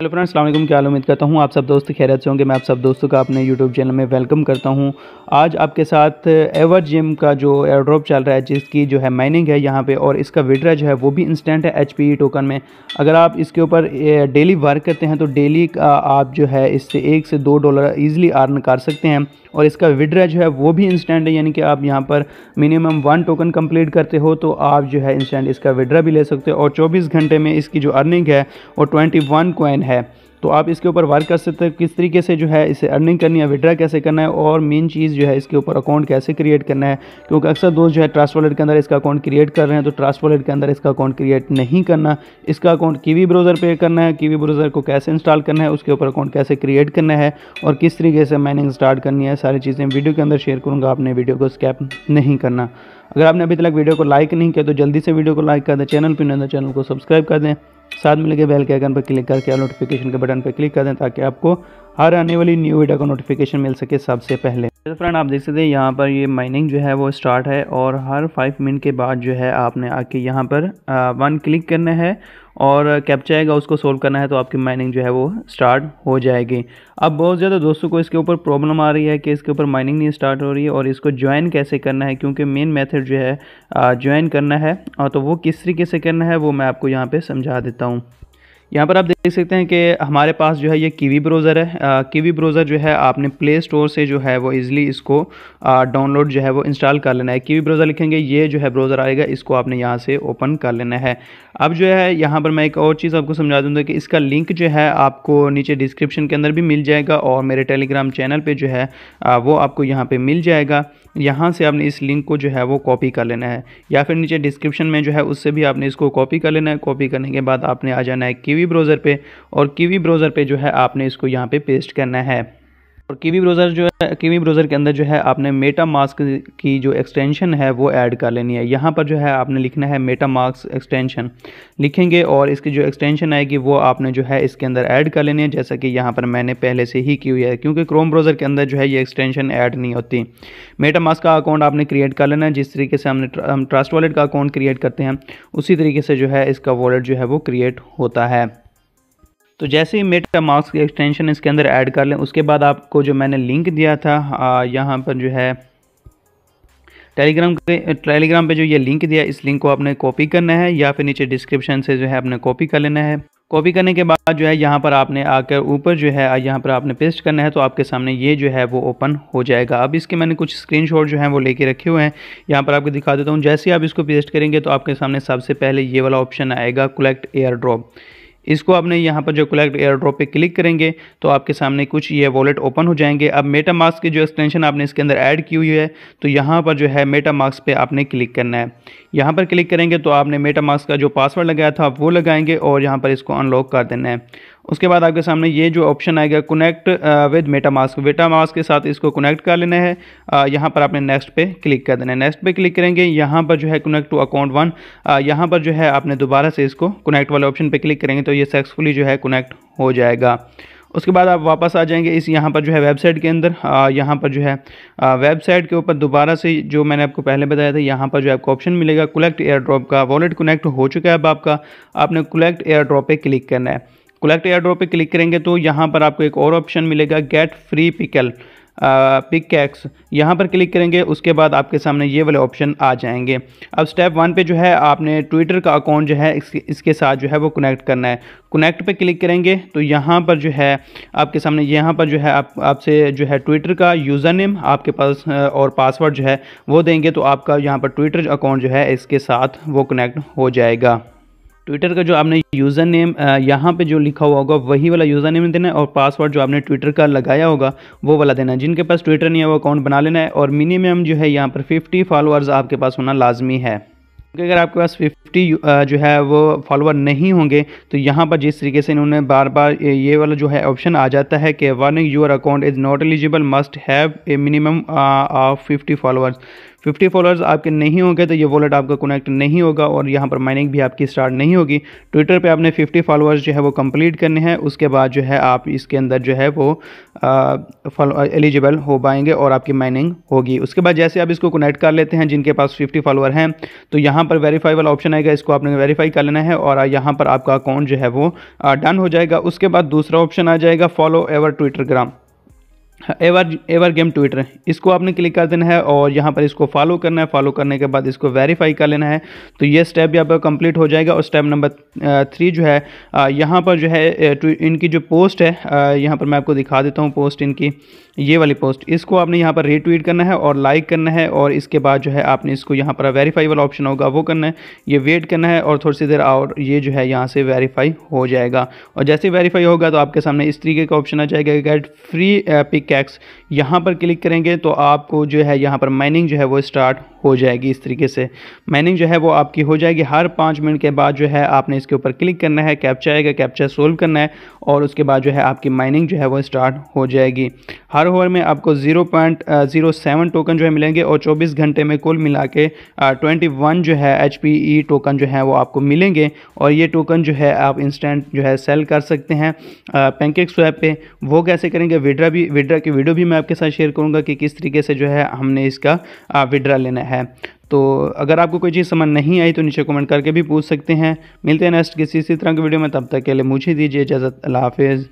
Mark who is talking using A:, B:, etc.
A: hello friends अल्लाम क्या उम्मीद करता हूँ आप सब दोस्त खैरत से होंगे मैं आप सब दोस्तों का अपने यूट्यूब चैनल में वेलकम करता हूँ आज आपके साथ एवर जिम का जो एयरड्रॉप चल रहा है जिसकी जो है माइनिंग है यहाँ पे और इसका विड्रा जो है वो भी इंस्टेंट है एच टोकन e में अगर आप इसके ऊपर डेली वर्क करते हैं तो डेली आप जो है इससे एक से दो डॉलर ईजिली अर्न कर सकते हैं और इसका विड्रा जो है वो भी इंस्टेंट है यानी कि आप यहाँ पर मिनिमम वन टोकन कम्प्लीट करते हो तो आप जो है इंस्टेंट इसका विड्रा भी ले सकते हो और चौबीस घंटे में इसकी जो अर्निंग है वो ट्वेंटी वन है तो आप इसके ऊपर वर्क कर सकते हो किस तरीके से जो है इसे अर्निंग करनी है विड्रा कैसे करना है और मेन चीज़ जो है इसके ऊपर अकाउंट कैसे क्रिएट करना है क्योंकि अक्सर दोस्त जो है ट्रांसफर वॉलेट के अंदर इसका अकाउंट क्रिएट कर रहे हैं तो ट्रांसफर वॉलेट के अंदर इसका अकाउंट क्रिएट नहीं करना इसका अकाउंट कीवी ब्राउज़र पे करना है कीवी ब्राउज़र को कैसे इंस्टॉल करना है उसके ऊपर अकाउंट कैसे क्रिएट करना है और किस तरीके से माइनिंग स्टार्ट करनी है सारी चीज़ें वीडियो के अंदर शेयर करूँगा आपने वीडियो को स्कैप नहीं करना अगर आपने अभी तक वीडियो को लाइक नहीं किया तो जल्दी से वीडियो को लाइक कर दें चैनल पर नहीं चैनल तो को सब्सक्राइब कर दें साथ में लगे बेल के आइकन पर क्लिक करके नोटिफिकेशन के बटन आइकन पर क्लिक कर दें ताकि आपको हर आने वाली न्यू वीडियो का नोटिफिकेशन मिल सके सबसे पहले तो फ्रेंड आप देख सकते हैं यहाँ पर ये माइनिंग जो है वो स्टार्ट है और हर फाइव मिनट के बाद जो है आपने आके यहाँ पर वन क्लिक करना है और कैप्चर आएगा उसको सोल्व करना है तो आपकी माइनिंग जो है वो स्टार्ट हो जाएगी अब बहुत ज़्यादा दोस्तों को इसके ऊपर प्रॉब्लम आ रही है कि इसके ऊपर माइनिंग नहीं स्टार्ट हो रही है और इसको ज्वाइन कैसे करना है क्योंकि मेन मेथड जो है ज्वाइन करना है तो वो किस तरीके से करना है वो मैं आपको यहाँ पर समझा देता हूँ यहाँ पर आप देख सकते हैं कि हमारे पास जो है ये कीवी ब्राउज़र है आ, कीवी ब्राउज़र जो है आपने प्ले स्टोर से जो है वो इज़िली इसको डाउनलोड जो है वो इंस्टॉल कर लेना है कीवी ब्राउज़र लिखेंगे ये जो है ब्राउज़र आएगा इसको आपने यहाँ से ओपन कर लेना है अब जो है यहाँ पर मैं एक और चीज़ आपको समझा दूँगा कि इसका लिंक जो है आपको नीचे डिस्क्रिप्शन के अंदर भी मिल जाएगा और मेरे टेलीग्राम चैनल पर जो है आ, वो आपको यहाँ पर मिल जाएगा यहाँ से आपने इस लिंक को जो है वो कॉपी कर लेना है या फिर नीचे डिस्क्रिप्शन में जो है उससे भी आपने इसको कॉपी कर लेना है कॉपी करने के बाद आपने आ जाना है कीवी कीवी ब्राउज़र पे और कीवी ब्राउज़र पे जो है आपने इसको यहाँ पे पेस्ट करना है और कीवी ब्राउज़र जो है कीवी ब्राउज़र के अंदर जो है आपने मेटा मास्क की जो एक्सटेंशन है वो ऐड कर लेनी है यहाँ पर जो है आपने लिखना है मेटा मास्क एक्सटेंशन लिखेंगे और इसकी जो एक्सटेंशन आएगी वो आपने जो है इसके अंदर ऐड कर लेनी है जैसा कि यहाँ पर मैंने पहले से ही की हुई है क्योंकि क्रोम ब्राउज़र के अंदर जो है ये एक्सटेंशन ऐड नहीं होती मेटा मास्क का अकाउंट आपने क्रिएट कर लेना है जिस तरीके से हमने हम ट्रस्ट वॉलेट का अकाउंट क्रिएट करते हैं उसी तरीके से जो है इसका वॉलेट जो है वो क्रिएट होता है तो जैसे ही मेटा माउस की एक्सटेंशन इसके अंदर ऐड कर लें उसके बाद आपको जो मैंने लिंक दिया था यहाँ पर जो है टेलीग्राम के टेलीग्राम पे जो ये लिंक दिया इस लिंक को आपने कॉपी करना है या फिर नीचे डिस्क्रिप्शन से जो है आपने कॉपी कर लेना है कॉपी करने के बाद जो है यहाँ पर आपने आकर ऊपर जो है यहाँ पर आपने पेस्ट करना है तो आपके सामने ये जो है वो ओपन हो जाएगा अब इसके मैंने कुछ स्क्रीनशॉट जो है वो लेके रखे हुए हैं यहाँ पर आपको दिखा देता हूँ जैसे ही आप इसको पेस्ट करेंगे तो आपके सामने सबसे पहले ये वाला ऑप्शन आएगा कलेक्ट एयर ड्रॉप इसको आपने यहाँ पर जो कलेक्ट एयर ड्रॉप पर क्लिक करेंगे तो आपके सामने कुछ ये वॉलेट ओपन हो जाएंगे अब मेटा मार्क्स की जो एक्सटेंशन आपने इसके अंदर ऐड की हुई है तो यहाँ पर जो है मेटा मार्क्स पर आपने क्लिक करना है यहाँ पर क्लिक करेंगे तो आपने मेटा मार्क्स का जो पासवर्ड लगाया था आप वो लगाएंगे और यहाँ पर इसको अनलॉक कर देना है उसके बाद आपके सामने ये जो ऑप्शन आएगा कनेक्ट विद मेटामास्क मेटामास्क के साथ इसको कनेक्ट कर लेना है uh, यहाँ पर आपने नेक्स्ट पे क्लिक कर देना है नेक्स्ट पे क्लिक करेंगे यहाँ पर जो है कनेक्ट टू अकाउंट वन यहाँ पर जो है आपने दोबारा से इसको कनेक्ट वाले ऑप्शन पर क्लिक करेंगे तो ये सक्सेसफुली जो है कनेक्ट हो जाएगा उसके बाद आप वापस आ जाएंगे इस यहाँ पर जो है वेबसाइट के अंदर uh, यहाँ पर जो है वेबसाइट uh, के ऊपर दोबारा से जो मैंने आपको पहले बताया था यहाँ पर जो आपको ऑप्शन मिलेगा कलेक्ट एयर ड्रॉप का वॉलेट कनेक्ट हो चुका है अब आपका आपने कलेक्ट एयर ड्रॉप पर क्लिक करना है कलेक्ट एयर ड्रॉप पर क्लिक करेंगे तो यहाँ पर आपको एक और ऑप्शन मिलेगा get free pickle pick cakes यहाँ पर क्लिक करेंगे उसके बाद आपके सामने ये वाले ऑप्शन आ जाएंगे अब स्टेप वन पे जो है आपने ट्विटर का अकाउंट जो है इसके, इसके साथ जो है वो कनेक्ट करना है कनेक्ट पे क्लिक करेंगे तो यहाँ पर जो है आपके सामने यहाँ पर जो है आप आपसे जो है ट्विटर का यूज़र नेम आपके पास और पासवर्ड जो है वो देंगे तो आपका यहाँ पर ट्विटर अकाउंट जो है इसके साथ वो कनेक्ट हो जाएगा ट्विटर का जो आपने यूज़र नेम यहाँ पे जो लिखा हुआ होगा वही वाला यूज़र नेम देना है और पासवर्ड जो आपने ट्विटर का लगाया होगा वो वाला देना है जिनके पास ट्विटर नहीं है वो अकाउंट बना लेना है और मिनिमम जो है यहाँ पर 50 फॉलोअर्स आपके पास होना लाजमी है क्योंकि अगर आपके पास 50 जो है वो फॉलोअर नहीं होंगे तो यहाँ पर जिस तरीके से इन्होंने बार बार ये वाला जो है ऑप्शन आ जाता है कि one your account is not eligible must have a minimum of fifty followers 50 followers आपके नहीं होंगे तो ये वॉलेट आपका कनेक्ट नहीं होगा और यहाँ पर माइनिंग भी आपकी स्टार्ट नहीं होगी ट्विटर पर आपने फिफ्टी फॉलोअर्स जो है वो कम्प्लीट करने हैं उसके बाद जो है आप इसके अंदर जो है वो एलिजिबल हो पाएंगे और आपकी माइनिंग होगी उसके बाद जैसे आप इसको कनेक्ट कर लेते हैं जिनके पास फिफ्टी फॉलोअर हैं तो यहाँ पर वेरीफाई वाला ऑप्शन आएगा इसको आपने वेरीफाई कर लेना है और यहाँ पर आपका अकाउंट जो है वो डन हो जाएगा उसके बाद दूसरा ऑप्शन आ जाएगा फॉलो एवर ट्विटरग्राम एवर एवर गेम ट्विटर इसको आपने क्लिक कर देना है और यहाँ पर इसको फॉलो करना है फॉलो करने के बाद इसको वेरीफाई कर लेना है तो ये स्टेप भी आपका कंप्लीट हो जाएगा और स्टेप नंबर थ्री जो है यहाँ पर जो है इनकी जो पोस्ट है यहाँ पर मैं आपको दिखा देता हूँ पोस्ट इनकी ये वाली पोस्ट इसको आपने यहाँ पर रीट्वीट करना है और लाइक करना है और इसके बाद जो है आपने इसको यहाँ पर वेरीफाई वाला ऑप्शन होगा वो करना है ये वेट करना है और थोड़ी सी देर और ये जो है यहाँ से वेरीफाई हो जाएगा और जैसे वेरीफाई होगा तो आपके सामने इस तरीके का ऑप्शन आ जाएगा गेट फ्री पिक पिकैक्स यहाँ पर क्लिक करेंगे तो आपको जो है यहाँ पर माइनिंग जो है वो स्टार्ट हो जाएगी इस तरीके से माइनिंग जो है वो आपकी हो जाएगी हर पाँच मिनट के बाद जो है आपने इसके ऊपर क्लिक करना है कैप्चा आएगा कैप्चा सोल्व करना है और उसके बाद जो है आपकी माइनिंग जो है वो स्टार्ट हो जाएगी हर ओवर में आपको zero point zero seven token जो है मिलेंगे और चौबीस घंटे में कुल मिला के ट्वेंटी वन जो है एच पी ई टोकन जो है वो आपको मिलेंगे और ये टोकन जो है आप इंस्टेंट जो है सेल कर सकते हैं पैनकेक स्वैप पे वो कैसे करेंगे विड्रा भी विड्रा विड्रा की वीडियो भी मैं आपके साथ शेयर करूँगा कि किस तरीके से जो है हमने इसका विड्रा लेना है तो अगर आपको कोई चीज़ समझ नहीं आई तो नीचे कमेंट करके भी पूछ सकते हैं मिलते हैं नेक्स्ट किसी इसी तरह की वीडियो में तब तक के लिए मुझे दीजिए इजाज़त अल्लाह हाफिज़